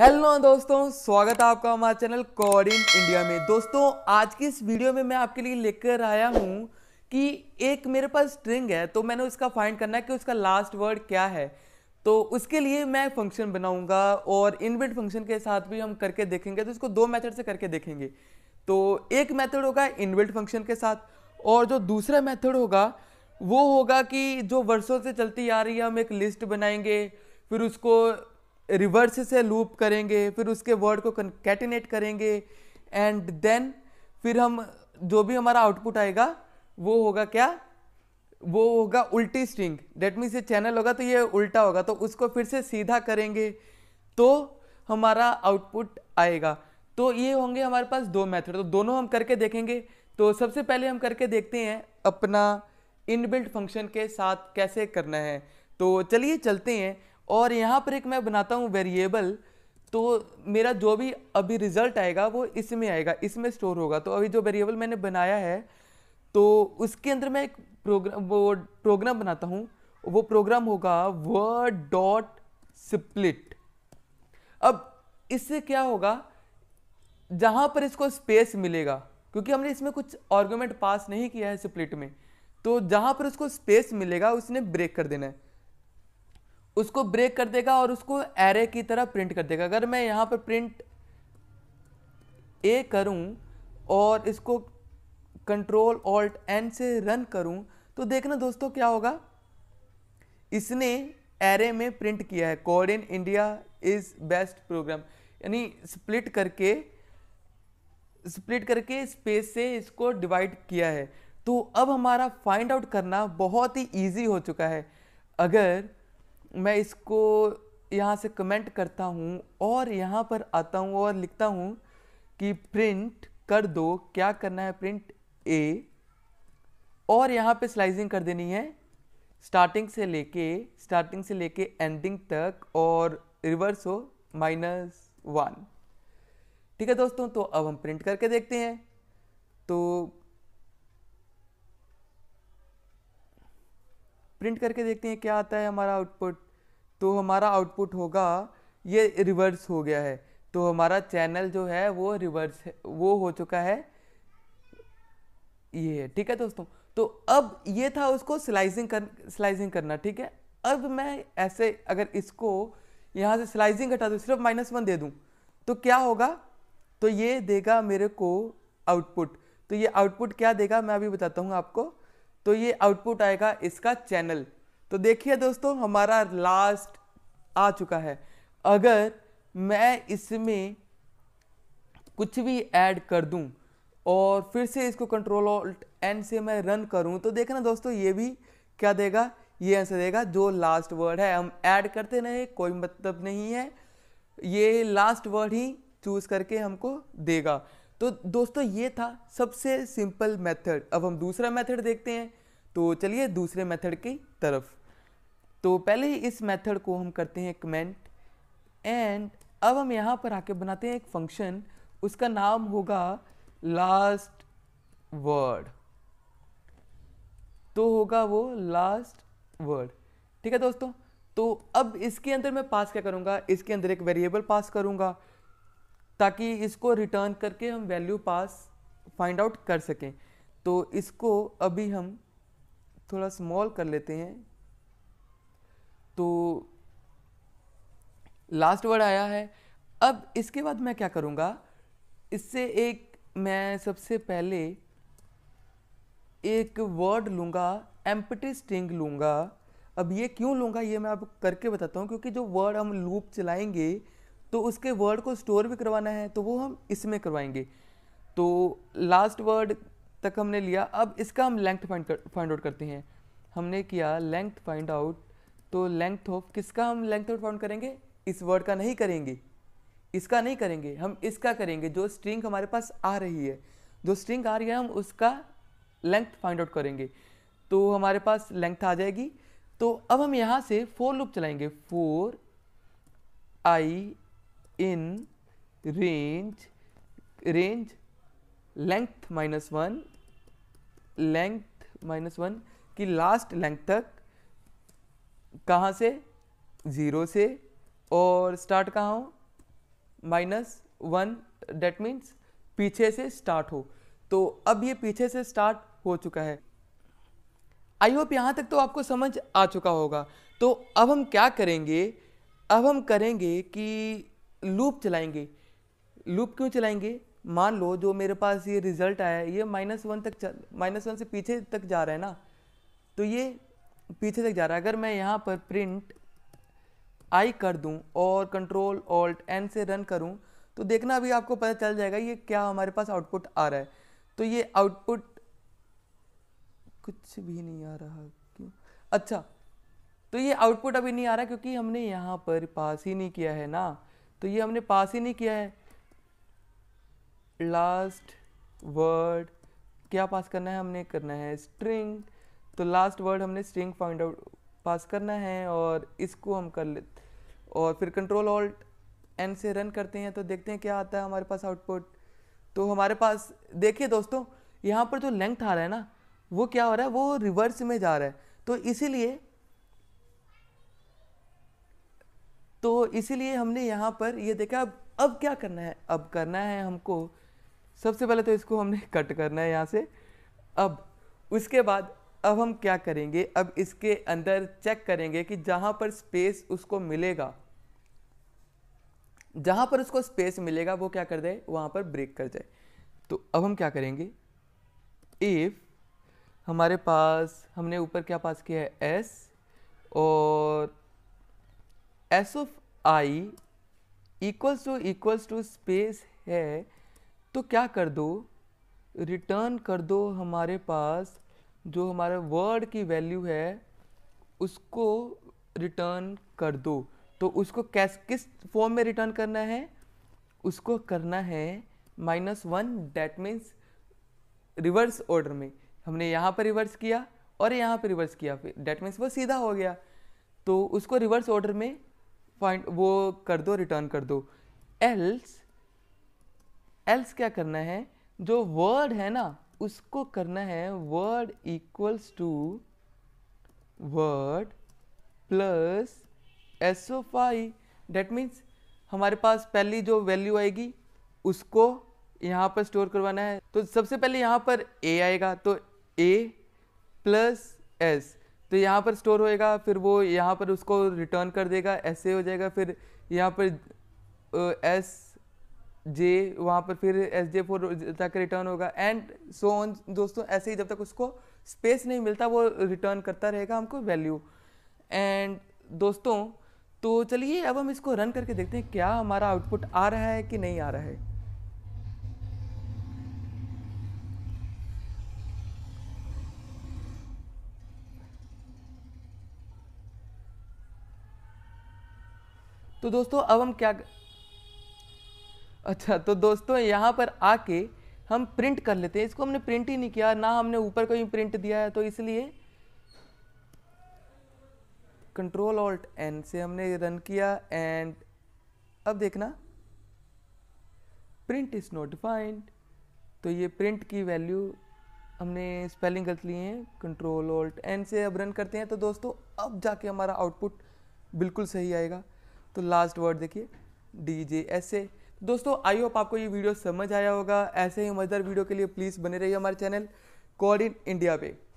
hello दोस्तों स्वागत है आपका हमारे चैनल कॉडिन इंडिया में दोस्तों आज की इस वीडियो में मैं आपके लिए लेकर आया हूँ कि एक मेरे पास स्ट्रिंग है तो मैंने उसका फाइंड करना है कि उसका लास्ट वर्ड क्या है तो उसके लिए मैं फंक्शन बनाऊंगा और इनबिल्ट फंक्शन के साथ भी हम करके देखेंगे तो इसको दो मैथड से करके देखेंगे तो एक मैथड होगा इनबिल्ट फंक्शन के साथ और जो दूसरा मैथड होगा वो होगा कि जो वर्षों से चलती आ रही है हम एक लिस्ट बनाएंगे फिर उसको रिवर्स से लूप करेंगे फिर उसके वर्ड को कैटिनेट करेंगे एंड देन फिर हम जो भी हमारा आउटपुट आएगा वो होगा क्या वो होगा उल्टी स्ट्रिंग डेट मीन्स ये चैनल होगा तो ये उल्टा होगा तो उसको फिर से सीधा करेंगे तो हमारा आउटपुट आएगा तो ये होंगे हमारे पास दो मेथड तो दोनों हम करके देखेंगे तो सबसे पहले हम करके देखते हैं अपना इनबिल्ट फंक्शन के साथ कैसे करना है तो चलिए चलते हैं और यहाँ पर एक मैं बनाता हूँ वेरिएबल तो मेरा जो भी अभी रिज़ल्ट आएगा वो इसमें आएगा इसमें स्टोर होगा तो अभी जो वेरिएबल मैंने बनाया है तो उसके अंदर मैं एक प्रोग्राम वो प्रोग्राम बनाता हूँ वो प्रोग्राम होगा वर्ड डॉट स्प्लिट अब इससे क्या होगा जहाँ पर इसको स्पेस मिलेगा क्योंकि हमने इसमें कुछ आर्गूमेंट पास नहीं किया है स्प्लिट में तो जहाँ पर उसको स्पेस मिलेगा उसने ब्रेक कर देना है उसको ब्रेक कर देगा और उसको एरे की तरह प्रिंट कर देगा अगर मैं यहाँ पर प्रिंट ए करूँ और इसको कंट्रोल ऑल्ट एन से रन करूँ तो देखना दोस्तों क्या होगा इसने एरे में प्रिंट किया है code in India is best program यानी स्प्लिट करके स्प्लिट करके स्पेस से इसको डिवाइड किया है तो अब हमारा फाइंड आउट करना बहुत ही ईजी हो चुका है अगर मैं इसको यहाँ से कमेंट करता हूँ और यहाँ पर आता हूँ और लिखता हूँ कि प्रिंट कर दो क्या करना है प्रिंट ए और यहाँ पे स्लाइसिंग कर देनी है स्टार्टिंग से लेके स्टार्टिंग से लेके एंडिंग तक और रिवर्स हो माइनस वन ठीक है दोस्तों तो अब हम प्रिंट करके देखते हैं तो प्रिंट करके देखते हैं क्या आता है हमारा आउटपुट तो हमारा आउटपुट होगा ये रिवर्स हो गया है तो हमारा चैनल जो है वो रिवर्स है वो हो चुका है ये है ठीक है दोस्तों तो अब ये था उसको स्लाइसिंग कर स्लाइसिंग करना ठीक है अब मैं ऐसे अगर इसको यहाँ से स्लाइसिंग हटा दूँ सिर्फ माइनस वन दे दूँ तो क्या होगा तो ये देगा मेरे को आउटपुट तो ये आउटपुट क्या देगा मैं अभी बताता हूँ आपको तो ये आउटपुट आएगा इसका चैनल तो देखिए दोस्तों हमारा लास्ट आ चुका है अगर मैं इसमें कुछ भी ऐड कर दूं और फिर से इसको कंट्रोल ऑल्ट एन से मैं रन करूं तो देखना दोस्तों ये भी क्या देगा ये आंसर देगा जो लास्ट वर्ड है हम ऐड करते रहे कोई मतलब नहीं है ये लास्ट वर्ड ही चूज़ करके हमको देगा तो दोस्तों ये था सबसे सिंपल मेथड अब हम दूसरा मेथड देखते हैं तो चलिए दूसरे मेथड की तरफ तो पहले ही इस मेथड को हम करते हैं कमेंट एंड अब हम यहाँ पर आके बनाते हैं एक फंक्शन उसका नाम होगा लास्ट वर्ड तो होगा वो लास्ट वर्ड ठीक है दोस्तों तो अब इसके अंदर मैं पास क्या करूँगा इसके अंदर एक वेरिएबल पास करूँगा ताकि इसको रिटर्न करके हम वैल्यू पास फाइंड आउट कर सकें तो इसको अभी हम थोड़ा स्मॉल कर लेते हैं तो लास्ट वर्ड आया है अब इसके बाद मैं क्या करूँगा इससे एक मैं सबसे पहले एक वर्ड लूँगा एम्पटी स्ट्रिंग लूँगा अब ये क्यों लूँगा ये मैं आप करके बताता हूँ क्योंकि जो वर्ड हम लूप चलाएंगे तो उसके वर्ड को स्टोर भी करवाना है तो वो हम इसमें करवाएंगे तो लास्ट वर्ड तक हमने लिया अब इसका हम लेंथ फाइंड कर फाइंड आउट करते हैं हमने किया लेंथ फाइंड आउट तो लेंथ ऑफ किसका हम लेंथ ऑफ फाउंड करेंगे इस वर्ड का नहीं करेंगे इसका नहीं करेंगे हम इसका करेंगे जो स्ट्रिंग हमारे पास आ रही है जो स्ट्रिंग आ रही है हम उसका लेंथ फाइंड आउट करेंगे तो हमारे पास लेंथ आ जाएगी तो अब हम यहाँ से फोर लूप चलाएंगे for I in range range length minus one length minus one की लास्ट लेंथ तक कहाँ से ज़ीरो से और स्टार्ट कहाँ हो माइनस वन डेट मीन्स पीछे से स्टार्ट हो तो अब ये पीछे से स्टार्ट हो चुका है आई होप यहाँ तक तो आपको समझ आ चुका होगा तो अब हम क्या करेंगे अब हम करेंगे कि लूप चलाएंगे लूप क्यों चलाएंगे मान लो जो मेरे पास ये रिजल्ट आया है ये माइनस वन तक माइनस वन से पीछे तक जा रहा है ना तो ये पीछे तक जा रहा है अगर मैं यहाँ पर प्रिंट आई कर दूँ और कंट्रोल ऑल्ट एन से रन करूँ तो देखना अभी आपको पता चल जाएगा ये क्या हमारे पास आउटपुट आ रहा है तो ये आउटपुट कुछ भी नहीं आ रहा क्यों अच्छा तो ये आउटपुट अभी नहीं आ रहा क्योंकि हमने यहाँ पर पास ही नहीं किया है ना तो ये हमने पास ही नहीं किया है लास्ट वर्ड क्या पास करना है हमने करना है स्ट्रिंग तो लास्ट वर्ड हमने स्ट्रिंग फाइंड आउट पास करना है और इसको हम कर ले और फिर कंट्रोल ऑल्ट एन से रन करते हैं तो देखते हैं क्या आता है हमारे पास आउटपुट तो हमारे पास देखिए दोस्तों यहाँ पर जो लेंथ आ रहा है ना वो क्या हो रहा है वो रिवर्स में जा रहा है तो इसीलिए तो इसीलिए हमने यहाँ पर ये देखा अब अब क्या करना है अब करना है हमको सबसे पहले तो इसको हमने कट करना है यहाँ से अब उसके बाद अब हम क्या करेंगे अब इसके अंदर चेक करेंगे कि जहाँ पर स्पेस उसको मिलेगा जहाँ पर उसको स्पेस मिलेगा वो क्या कर जाए वहाँ पर ब्रेक कर जाए तो अब हम क्या करेंगे इफ़ हमारे पास हमने ऊपर क्या पास किया है एस और S of I equals to equals to space है तो क्या कर दो रिटर्न कर दो हमारे पास जो हमारे वर्ड की वैल्यू है उसको रिटर्न कर दो तो उसको कैस किस फॉर्म में रिटर्न करना है उसको करना है minus one that means reverse order में हमने यहाँ पर रिवर्स किया और यहाँ पर रिवर्स किया फिर डैट मीन्स वो सीधा हो गया तो उसको रिवर्स ऑर्डर में फाइंड वो कर दो रिटर्न कर दो एल्स एल्स क्या करना है जो वर्ड है ना उसको करना है word equals to word plus S of I date means हमारे पास पहली जो वैल्यू आएगी उसको यहाँ पर स्टोर करवाना है तो सबसे पहले यहाँ पर ए आएगा तो ए प्लस एस तो यहाँ पर स्टोर होएगा फिर वो यहाँ पर उसको रिटर्न कर देगा ऐसे हो जाएगा फिर यहाँ पर एस जे वहाँ पर फिर एस जे फोर तक रिटर्न होगा एंड सो ऑन दोस्तों ऐसे ही जब तक उसको स्पेस नहीं मिलता वो रिटर्न करता रहेगा हमको वैल्यू एंड दोस्तों तो चलिए अब हम इसको रन करके देखते हैं क्या हमारा आउटपुट आ रहा है कि नहीं आ रहा है तो दोस्तों अब हम क्या अच्छा तो दोस्तों यहाँ पर आके हम प्रिंट कर लेते हैं इसको हमने प्रिंट ही नहीं किया ना हमने ऊपर कहीं प्रिंट दिया है तो इसलिए कंट्रोल ऑल्ट एन से हमने रन किया एंड अब देखना प्रिंट इज़ नॉट डिफाइंड तो ये प्रिंट की वैल्यू हमने स्पेलिंग गलत ली है कंट्रोल ऑल्ट एन से अब रन करते हैं तो दोस्तों अब जाके हमारा आउटपुट बिल्कुल सही आएगा तो लास्ट वर्ड देखिए डी जे एस ए दोस्तों आई होप आपको ये वीडियो समझ आया होगा ऐसे ही मजेदार वीडियो के लिए प्लीज़ बने रहिए हमारे चैनल कॉड इन इंडिया पे